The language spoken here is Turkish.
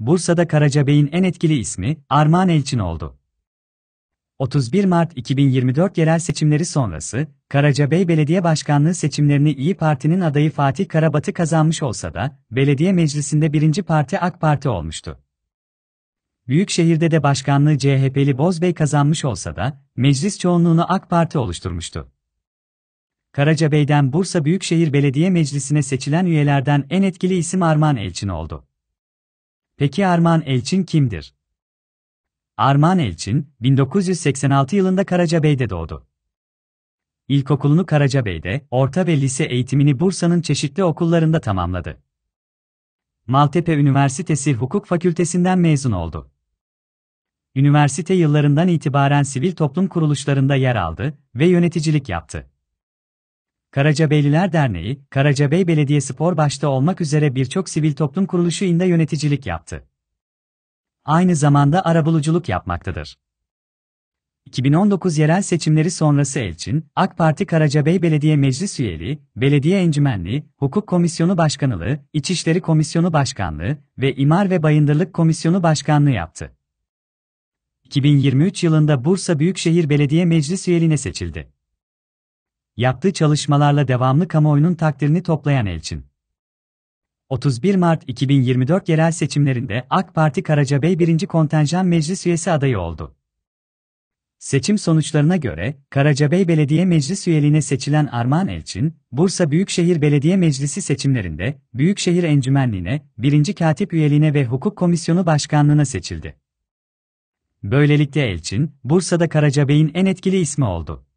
Bursa'da Karacabey'in en etkili ismi Armağan Elçin oldu. 31 Mart 2024 yerel seçimleri sonrası, Karacabey Belediye Başkanlığı seçimlerini İyi Parti'nin adayı Fatih Karabatı kazanmış olsa da, belediye meclisinde birinci parti AK Parti olmuştu. Büyükşehir'de de başkanlığı CHP'li Bozbey kazanmış olsa da, meclis çoğunluğunu AK Parti oluşturmuştu. Karacabey'den Bursa Büyükşehir Belediye Meclisi'ne seçilen üyelerden en etkili isim Armağan Elçin oldu. Peki Arman Elçin kimdir? Arman Elçin, 1986 yılında Karacabey'de doğdu. İlkokulunu Karacabey'de, orta ve lise eğitimini Bursa'nın çeşitli okullarında tamamladı. Maltepe Üniversitesi Hukuk Fakültesinden mezun oldu. Üniversite yıllarından itibaren sivil toplum kuruluşlarında yer aldı ve yöneticilik yaptı. Karacabeyliler Derneği, Karacabey Spor başta olmak üzere birçok sivil toplum kuruluşu inde yöneticilik yaptı. Aynı zamanda arabuluculuk yapmaktadır. 2019 yerel seçimleri sonrası Elçin, AK Parti Karacabey Belediye Meclis Üyeliği, Belediye Encümenliği, Hukuk Komisyonu Başkanlığı, İçişleri Komisyonu Başkanlığı ve İmar ve Bayındırlık Komisyonu Başkanlığı yaptı. 2023 yılında Bursa Büyükşehir Belediye Meclis Üyeliğine seçildi. Yaptığı çalışmalarla devamlı kamuoyunun takdirini toplayan Elçin. 31 Mart 2024 yerel seçimlerinde AK Parti Karacabey 1. Kontenjan Meclis Üyesi adayı oldu. Seçim sonuçlarına göre, Karacabey Belediye Meclis üyeliğine seçilen Armağan Elçin, Bursa Büyükşehir Belediye Meclisi seçimlerinde, Büyükşehir Encümenliğine, 1. Katip üyeliğine ve Hukuk Komisyonu Başkanlığına seçildi. Böylelikle Elçin, Bursa'da Karacabey'in en etkili ismi oldu.